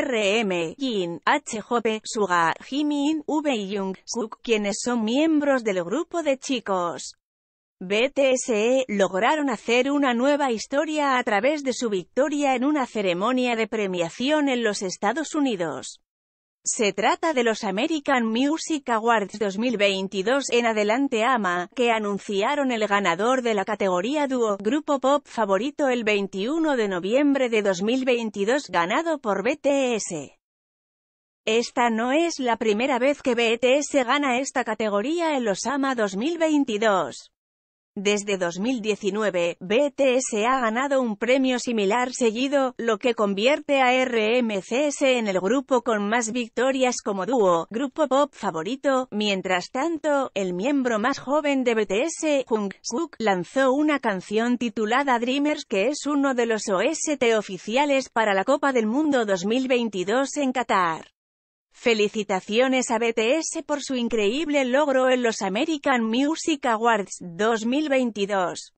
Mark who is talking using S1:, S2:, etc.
S1: RM, Jin, HJP, Suga, Jimin, V y Jung, Suk, quienes son miembros del grupo de chicos. BTSE, lograron hacer una nueva historia a través de su victoria en una ceremonia de premiación en los Estados Unidos. Se trata de los American Music Awards 2022 en adelante AMA, que anunciaron el ganador de la categoría dúo, grupo pop favorito el 21 de noviembre de 2022 ganado por BTS. Esta no es la primera vez que BTS gana esta categoría en los AMA 2022. Desde 2019, BTS ha ganado un premio similar seguido, lo que convierte a RMCS en el grupo con más victorias como dúo, grupo pop favorito. Mientras tanto, el miembro más joven de BTS, Jungkook, lanzó una canción titulada Dreamers que es uno de los OST oficiales para la Copa del Mundo 2022 en Qatar. Felicitaciones a BTS por su increíble logro en los American Music Awards 2022.